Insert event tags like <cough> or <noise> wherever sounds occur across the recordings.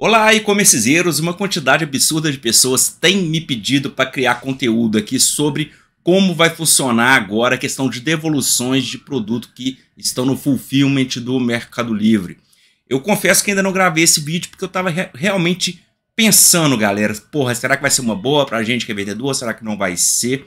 Olá, e-commercezeiros! Uma quantidade absurda de pessoas tem me pedido para criar conteúdo aqui sobre como vai funcionar agora a questão de devoluções de produto que estão no fulfillment do Mercado Livre. Eu confesso que ainda não gravei esse vídeo porque eu estava re realmente pensando, galera, porra, será que vai ser uma boa para a gente que é vendedor? Será que não vai ser?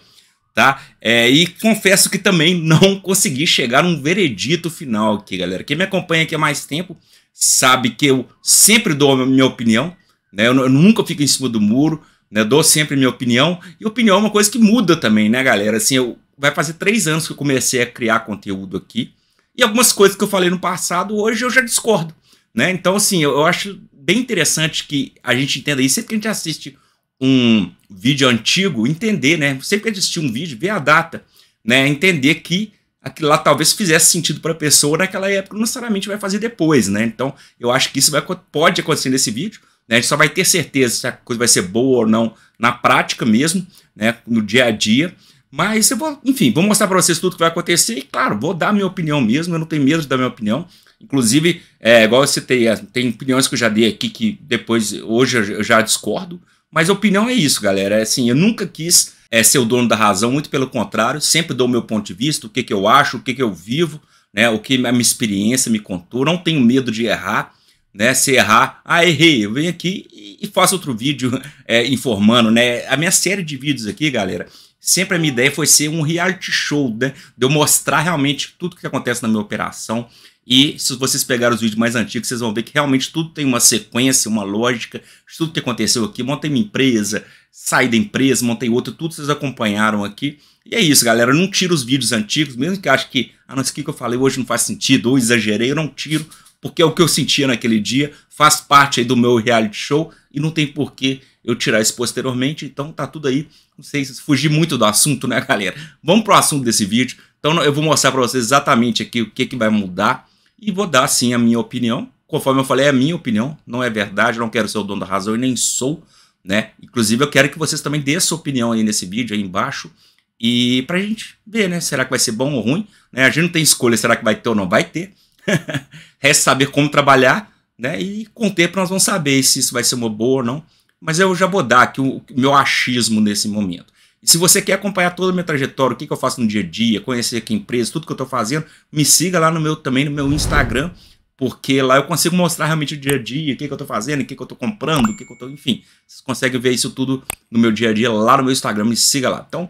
Tá? É, e confesso que também <laughs> não consegui chegar um veredito final aqui, galera. Quem me acompanha aqui há mais tempo sabe que eu sempre dou a minha opinião, né? Eu, eu nunca fico em cima do muro, né? dou sempre a minha opinião. E opinião é uma coisa que muda também, né, galera? Assim, eu, vai fazer três anos que eu comecei a criar conteúdo aqui. E algumas coisas que eu falei no passado, hoje eu já discordo, né? Então, assim, eu, eu acho bem interessante que a gente entenda isso. Sempre que a gente assiste um vídeo antigo, entender, né? Sempre que assistir um vídeo, ver a data, né? Entender que aquilo lá talvez fizesse sentido para a pessoa naquela época, não necessariamente vai fazer depois, né? Então, eu acho que isso vai, pode acontecer nesse vídeo, né? A gente só vai ter certeza se a coisa vai ser boa ou não na prática mesmo, né? No dia a dia. Mas eu vou, enfim, vou mostrar para vocês tudo que vai acontecer e, claro, vou dar a minha opinião mesmo, eu não tenho medo de dar minha opinião. Inclusive, é, igual eu citei, é, tem opiniões que eu já dei aqui que depois, hoje eu já discordo, mas a opinião é isso, galera. É assim, eu nunca quis é, ser o dono da razão, muito pelo contrário, sempre dou o meu ponto de vista, o que, que eu acho, o que, que eu vivo, né, o que a minha experiência me contou. Não tenho medo de errar, né? Se errar, ah, errei, eu venho aqui e faço outro vídeo <laughs> é, informando, né? A minha série de vídeos aqui, galera, sempre a minha ideia foi ser um reality show, né? De eu mostrar realmente tudo que acontece na minha operação, e se vocês pegarem os vídeos mais antigos, vocês vão ver que realmente tudo tem uma sequência, uma lógica, tudo que aconteceu aqui. Montei uma empresa, saí da empresa, montei outra, tudo vocês acompanharam aqui. E é isso, galera. Eu não tiro os vídeos antigos, mesmo que acho que, ah, não, isso que eu falei hoje não faz sentido, ou exagerei, eu não tiro, porque é o que eu sentia naquele dia, faz parte do meu reality show e não tem porquê eu tirar isso posteriormente. Então tá tudo aí. Não sei se fugir muito do assunto, né, galera? Vamos pro assunto desse vídeo. Então eu vou mostrar para vocês exatamente aqui o que, que vai mudar e vou dar sim a minha opinião. Conforme eu falei, é a minha opinião, não é verdade, não quero ser o dono da razão e nem sou, né? Inclusive eu quero que vocês também dêem sua opinião aí nesse vídeo aí embaixo e pra gente ver, né? Será que vai ser bom ou ruim? Né? A gente não tem escolha, será que vai ter ou não vai ter? <laughs> Resta saber como trabalhar, né? E com o tempo nós vamos saber se isso vai ser uma boa ou não. Mas eu já vou dar aqui o meu achismo nesse momento. E se você quer acompanhar toda a minha trajetória, o que, que eu faço no dia a dia, conhecer que empresa, tudo que eu estou fazendo, me siga lá no meu também no meu Instagram, porque lá eu consigo mostrar realmente o dia a dia, o que, que eu estou fazendo, o que, que eu estou comprando, o que, que eu estou, enfim. Vocês conseguem ver isso tudo no meu dia a dia lá no meu Instagram, me siga lá. Então,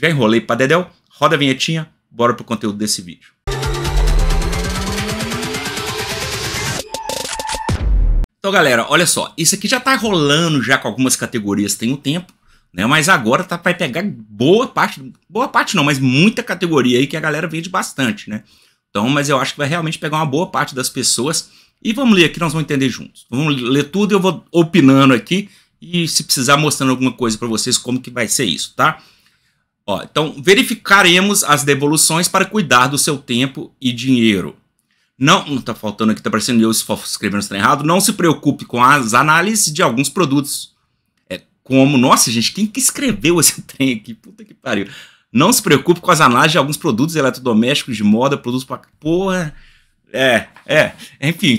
já enrolei para Dedel, roda a vinhetinha, bora pro conteúdo desse vídeo. Então, galera, olha só, isso aqui já está rolando já com algumas categorias tem um tempo, né? Mas agora tá vai pegar boa parte, boa parte não, mas muita categoria aí que a galera vende bastante, né? Então, mas eu acho que vai realmente pegar uma boa parte das pessoas e vamos ler aqui, nós vamos entender juntos. Vamos ler tudo, e eu vou opinando aqui e se precisar mostrando alguma coisa para vocês como que vai ser isso, tá? Ó, então, verificaremos as devoluções para cuidar do seu tempo e dinheiro. Não, não hum, tá faltando aqui, tá parecendo eu se for escrevendo tá errado. Não se preocupe com as análises de alguns produtos como, nossa, gente, quem que escreveu <laughs> esse trem aqui? Puta que pariu. Não se preocupe com as análises de alguns produtos eletrodomésticos de moda, produtos para. Porra. É, é. Enfim,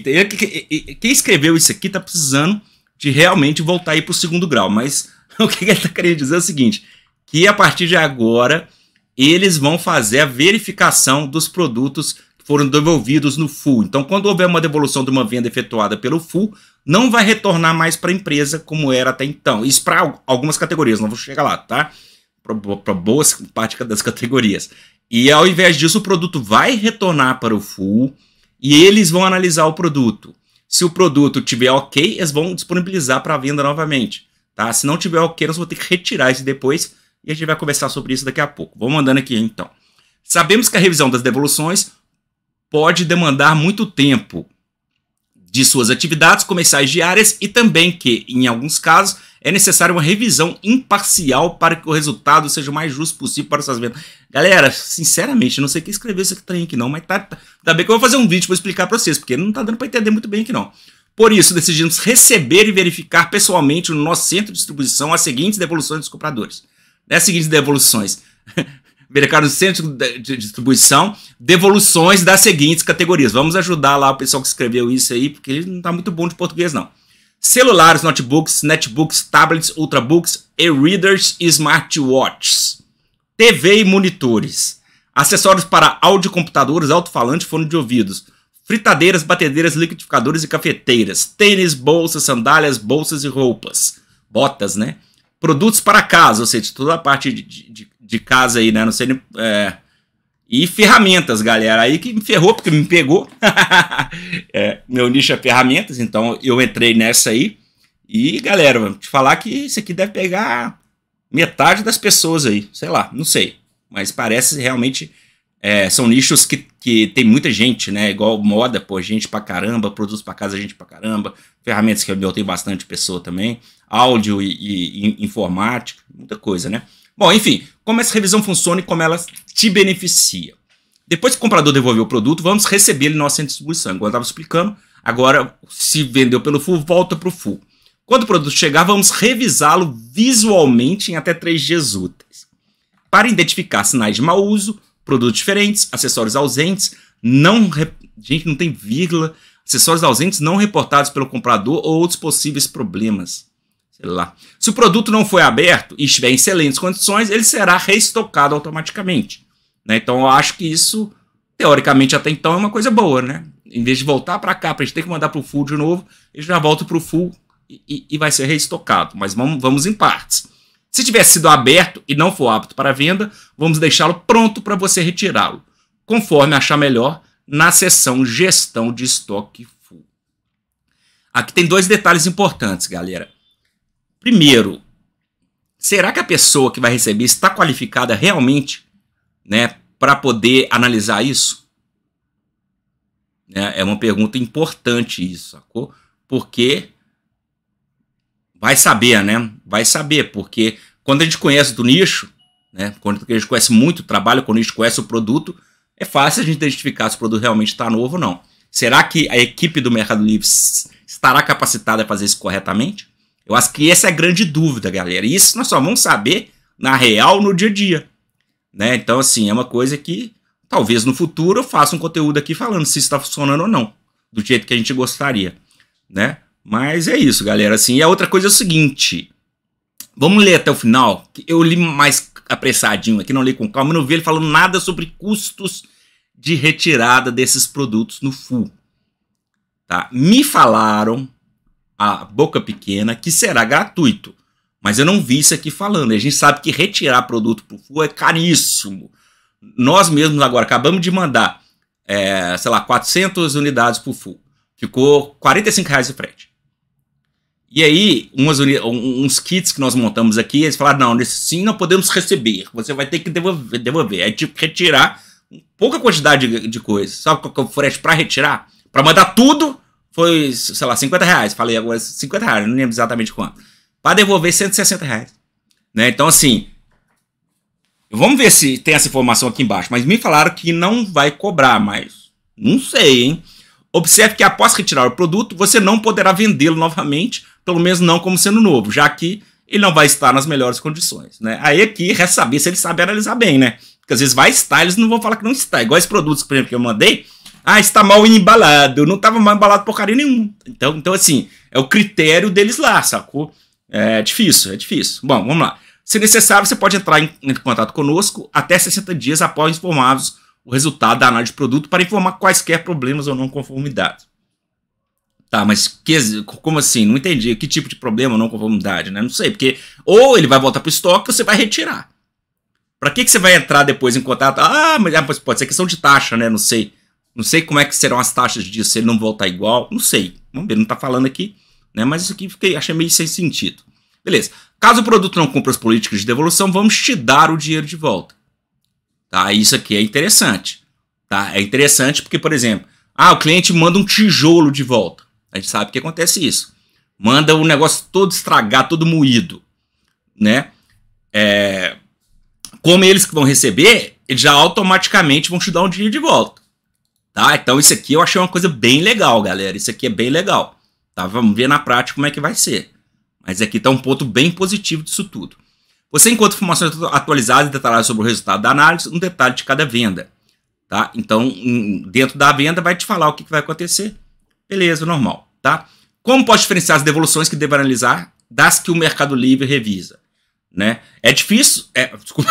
quem escreveu isso aqui tá precisando de realmente voltar aí pro segundo grau. Mas <laughs> o que ele tá querendo dizer é o seguinte: que a partir de agora eles vão fazer a verificação dos produtos foram devolvidos no full. Então, quando houver uma devolução de uma venda efetuada pelo full, não vai retornar mais para a empresa como era até então. Isso para algumas categorias, não vou chegar lá, tá? Para boa parte das categorias. E ao invés disso, o produto vai retornar para o full e eles vão analisar o produto. Se o produto tiver ok, eles vão disponibilizar para venda novamente. Tá? Se não tiver ok, nós vamos ter que retirar isso depois e a gente vai conversar sobre isso daqui a pouco. Vou mandando aqui então. Sabemos que a revisão das devoluções pode demandar muito tempo de suas atividades comerciais diárias e também que, em alguns casos, é necessária uma revisão imparcial para que o resultado seja o mais justo possível para essas vendas. Galera, sinceramente, não sei quem escreveu esse trem aqui não, mas tá, tá bem que eu vou fazer um vídeo para explicar para vocês, porque não tá dando para entender muito bem aqui não. Por isso, decidimos receber e verificar pessoalmente no nosso centro de distribuição as seguintes devoluções dos compradores. Né, as seguintes devoluções. <laughs> mercado centro de distribuição, devoluções das seguintes categorias. Vamos ajudar lá o pessoal que escreveu isso aí, porque ele não está muito bom de português, não. Celulares, notebooks, netbooks, tablets, ultrabooks, e-readers e smartwatches. TV e monitores. Acessórios para áudio, computadores, alto-falante, fone de ouvidos. Fritadeiras, batedeiras, liquidificadores e cafeteiras. Tênis, bolsas, sandálias, bolsas e roupas. Botas, né? Produtos para casa, ou seja, toda a parte de, de de casa aí, né? Não sei nem. É... E ferramentas, galera. Aí que me ferrou, porque me pegou. <laughs> é, meu nicho é ferramentas, então eu entrei nessa aí. E, galera, vou te falar que isso aqui deve pegar metade das pessoas aí. Sei lá, não sei. Mas parece realmente. É, são nichos que, que tem muita gente, né? Igual moda, pô, gente pra caramba, produtos pra casa, gente pra caramba. Ferramentas que eu tenho bastante pessoa também. Áudio e, e, e informática, muita coisa, né? Bom, enfim, como essa revisão funciona e como ela te beneficia. Depois que o comprador devolver o produto, vamos receber ele no nosso de distribuição. Igual eu estava explicando, agora se vendeu pelo full, volta para o full. Quando o produto chegar, vamos revisá-lo visualmente em até três dias úteis. Para identificar sinais de mau uso, produtos diferentes, acessórios ausentes, não gente não tem vírgula, acessórios ausentes não reportados pelo comprador ou outros possíveis problemas sei lá. Se o produto não foi aberto e estiver em excelentes condições, ele será reestocado automaticamente. Né? Então eu acho que isso, teoricamente até então, é uma coisa boa, né? Em vez de voltar para cá, para a gente ter que mandar para o full de novo, ele já volta para o full e, e, e, vai ser reestocado. Mas vamos, vamos em partes. Se tiver sido aberto e não for apto para venda, vamos deixá-lo pronto para você retirá-lo, conforme achar melhor, na seção Gestão de Estoque Full. Aqui tem dois detalhes importantes, galera. Primeiro, será que a pessoa que vai receber está qualificada realmente né, para poder analisar isso? Né, é uma pergunta importante isso, sacou? Porque vai saber, né? Vai saber, porque quando a gente conhece do nicho, né? quando a gente conhece muito o trabalho, quando a gente conhece o produto, é fácil a gente identificar se o produto realmente está novo ou não. Será que a equipe do Mercado Livre estará capacitada a fazer isso corretamente? Eu acho que essa é a grande dúvida, galera. E isso nós só vamos saber na real no dia a dia. Né? Então, assim, é uma coisa que talvez no futuro eu faça um conteúdo aqui falando se está funcionando ou não, do jeito que a gente gostaria. Né? Mas é isso, galera. Assim, e a outra coisa é o seguinte. Vamos ler até o final. Eu li mais apressadinho aqui, não li com calma, não vi ele falando nada sobre custos de retirada desses produtos no full. Tá? Me falaram a boca pequena, que será gratuito. Mas eu não vi isso aqui falando. A gente sabe que retirar produto para o full é caríssimo. Nós mesmos agora acabamos de mandar, é, sei lá, 400 unidades para o full. Ficou 45 reais de frete. E aí, umas, uns kits que nós montamos aqui, eles falaram, não, nesse sim não podemos receber. Você vai ter que devolver. devolver. É tipo retirar pouca quantidade de, de coisa. Sabe qual que é o frete para retirar? Para mandar tudo foi, sei lá, 50 reais. Falei agora 50 reais, não lembro exatamente quanto. Para devolver 160 reais. Né? Então, assim, vamos ver se tem essa informação aqui embaixo. Mas me falaram que não vai cobrar mais. Não sei, hein? Observe que após retirar o produto, você não poderá vendê-lo novamente, pelo menos não como sendo novo, já que ele não vai estar nas melhores condições. Né? Aí aqui resta saber se ele sabe analisar bem, né? Porque às vezes vai estar, eles não vão falar que não está. Igual esses produtos, por exemplo, que eu mandei, ah, está mal embalado. Não estava mal embalado porcaria nenhuma. Então, então, assim, é o critério deles lá, sacou? É difícil, é difícil. Bom, vamos lá. Se necessário, você pode entrar em, em contato conosco até 60 dias após informarmos o resultado da análise de produto para informar quaisquer problemas ou não conformidades. Tá, mas que, como assim? Não entendi. Que tipo de problema ou não conformidade, né? Não sei, porque ou ele vai voltar para o estoque ou você vai retirar. Para que, que você vai entrar depois em contato? Ah, mas, ah, mas pode ser questão de taxa, né? Não sei. Não sei como é que serão as taxas disso, se ele não voltar igual, não sei. Vamos ver, não está falando aqui, né? Mas isso aqui fiquei, achei meio sem sentido. Beleza. Caso o produto não cumpra as políticas de devolução, vamos te dar o dinheiro de volta. Tá? Isso aqui é interessante. Tá? É interessante porque, por exemplo, ah, o cliente manda um tijolo de volta. A gente sabe que acontece isso. Manda o negócio todo estragado, todo moído, né? É... Como eles que vão receber, eles já automaticamente vão te dar um dinheiro de volta. Tá? Então isso aqui eu achei uma coisa bem legal, galera. Isso aqui é bem legal. Tá? Vamos ver na prática como é que vai ser. Mas aqui está um ponto bem positivo disso tudo. Você encontra informações atualizadas e detalhadas sobre o resultado da análise, um detalhe de cada venda. Tá? Então, dentro da venda vai te falar o que, vai acontecer. Beleza, normal. Tá? Como pode diferenciar as devoluções que devo analisar das que o Mercado Livre revisa? Né? É difícil, é, <laughs> desculpa,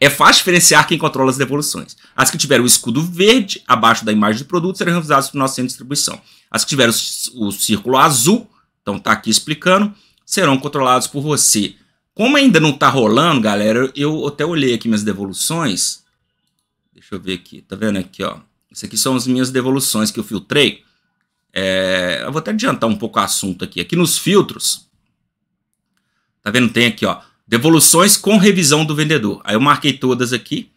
é fácil diferenciar quem controla as devoluções. As que tiveram o escudo verde abaixo da imagem do produto serão revisadas por nosso centro de distribuição. As que tiveram o, o círculo azul, então tá aqui explicando, serão controladas por você. Como ainda não tá rolando, galera, eu até olhei aqui minhas devoluções. Deixa eu ver aqui, tá vendo aqui, ó. Isso aqui são as minhas devoluções que eu filtrei. É, eu vou até adiantar um pouco o assunto aqui. Aqui nos filtros, tá vendo? Tem aqui, ó Devoluções com revisão do vendedor. Aí eu marquei todas aqui,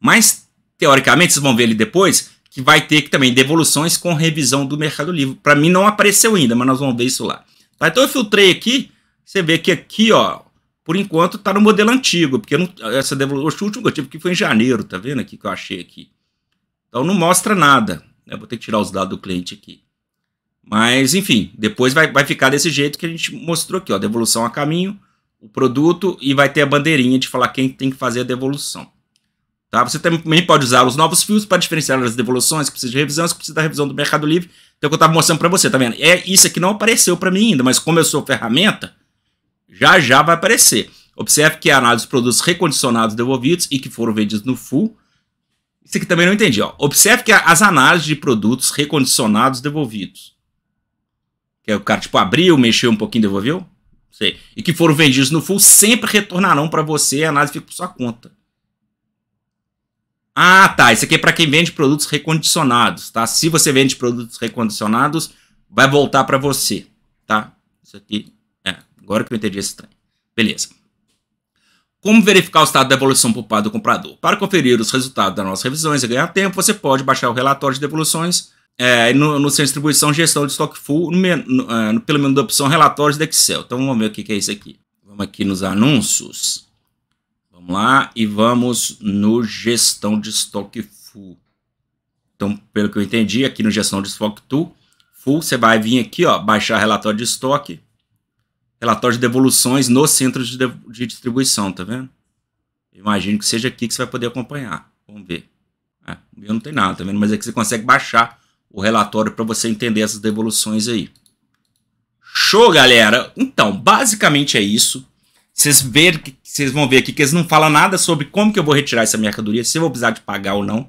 mas teoricamente vocês vão ver ali depois que vai ter que também devoluções com revisão do Mercado Livre. Para mim não apareceu ainda, mas nós vamos ver isso lá. Tá, então eu filtrei aqui, você vê que aqui, ó, por enquanto tá no modelo antigo, porque não, essa devolução, o último que eu tive aqui foi em janeiro, tá vendo aqui que eu achei aqui. Então não mostra nada, né? vou ter que tirar os dados do cliente aqui. Mas enfim, depois vai, vai ficar desse jeito que a gente mostrou aqui, ó, devolução a caminho, o produto e vai ter a bandeirinha de falar quem tem que fazer a devolução. Tá? Você também pode usar os novos fios para diferenciar as devoluções que precisa de revisão, que precisa da revisão do Mercado Livre. Então, o que eu estava mostrando para você, tá vendo? É, isso aqui não apareceu para mim ainda, mas como eu sou ferramenta, já já vai aparecer. Observe que a análise dos produtos recondicionados devolvidos e que foram vendidos no full. Isso aqui também não entendi. Ó. Observe que as análises de produtos recondicionados devolvidos. Que é o cara tipo abriu, mexeu um pouquinho, devolveu você, e que foram vendidos no full sempre retornarão para você e a análise fica por sua conta. Ah, tá. Isso aqui é para quem vende produtos recondicionados, tá? Se você vende produtos recondicionados, vai voltar para você, tá? Isso aqui, é, agora que eu entendi esse trem. Beleza. Como verificar o estado da devolução por parte do comprador? Para conferir os resultados das nossas revisões e ganhar tempo, você pode baixar o relatório de devoluções é, no, no centro de distribuição, gestão de estoque full, no, é, no, pelo menos da opção relatórios do Excel. Então vamos ver o que, que é isso aqui. Vamos aqui nos anúncios. Vamos lá e vamos no gestão de estoque full. Então, pelo que eu entendi, aqui no gestão de estoque full, você vai vir aqui, ó, baixar relatório de estoque, relatório de devoluções no centro de, de distribuição, tá vendo? Imagino que seja aqui que você vai poder acompanhar. Vamos ver. É, eu não tenho nada, tá vendo? Mas é que você consegue baixar o relatório para você entender essas devoluções aí. Show, galera! Então, basicamente é isso. Vocês, ver, vocês vão ver aqui que eles não falam nada sobre como que eu vou retirar essa mercadoria, se eu vou precisar de pagar ou não.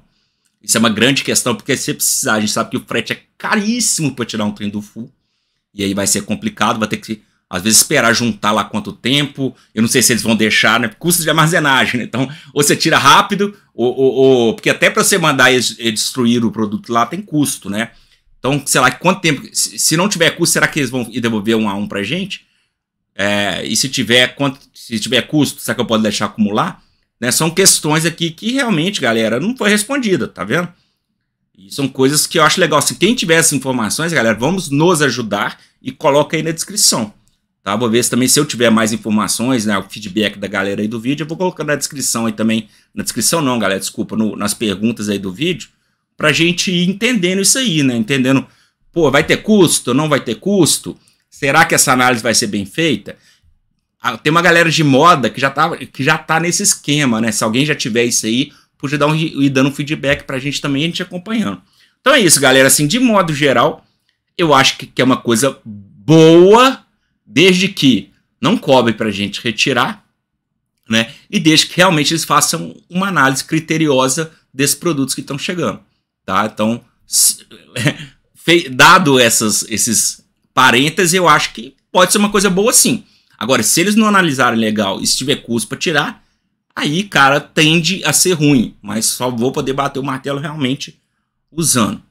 Isso é uma grande questão, porque se precisar, a gente sabe que o frete é caríssimo para tirar um trem do full. E aí vai ser complicado, vai ter que às vezes esperar juntar lá quanto tempo, eu não sei se eles vão deixar, né? Custo de armazenagem, né? Então, ou você tira rápido, ou. ou, ou porque até para você mandar e destruir o produto lá tem custo, né? Então, sei lá, quanto tempo. Se não tiver custo, será que eles vão devolver um a um pra gente? É, e se tiver, quanto, se tiver custo, será que eu posso deixar acumular? Né? São questões aqui que realmente, galera, não foi respondida, tá vendo? E são coisas que eu acho legal. Se quem tiver essas informações, galera, vamos nos ajudar e coloca aí na descrição. Tá? Vou ver se também, se eu tiver mais informações, né, o feedback da galera aí do vídeo, eu vou colocar na descrição aí também. Na descrição não, galera, desculpa, no, nas perguntas aí do vídeo, pra gente ir entendendo isso aí, né? Entendendo, pô, vai ter custo, não vai ter custo? Será que essa análise vai ser bem feita? Ah, tem uma galera de moda que já, tá, que já tá nesse esquema, né? Se alguém já tiver isso aí, podia dar um, ir dando um feedback pra gente também, a gente acompanhando. Então é isso, galera. Assim, de modo geral, eu acho que, que é uma coisa boa desde que não cobre para a gente retirar, né? E desde que realmente eles façam uma análise criteriosa desses produtos que estão chegando, tá? Então, se, <laughs> dado essas, esses parênteses, eu acho que pode ser uma coisa boa sim. Agora, se eles não analisarem legal e se tiver custo para tirar, aí, cara, tende a ser ruim. Mas só vou poder bater o martelo realmente usando.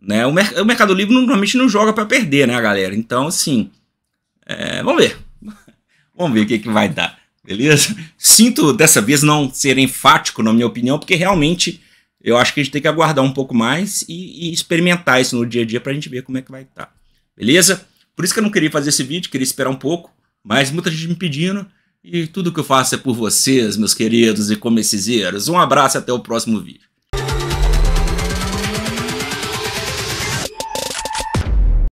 Né? O, mer o Mercado Livre normalmente não joga para perder, né, galera? Então, assim, é, vamos ver. <laughs> Vamos ver o que, que vai dar, beleza? Sinto dessa vez não ser enfático na minha opinião, porque realmente eu acho que a gente tem que aguardar um pouco mais e, e experimentar isso no dia a dia para a gente ver como é que vai estar, tá, beleza? Por isso que eu não queria fazer esse vídeo, queria esperar um pouco, mas muita gente me pedindo e tudo que eu faço é por vocês, meus queridos e comecizeiros. Um abraço e até o próximo vídeo.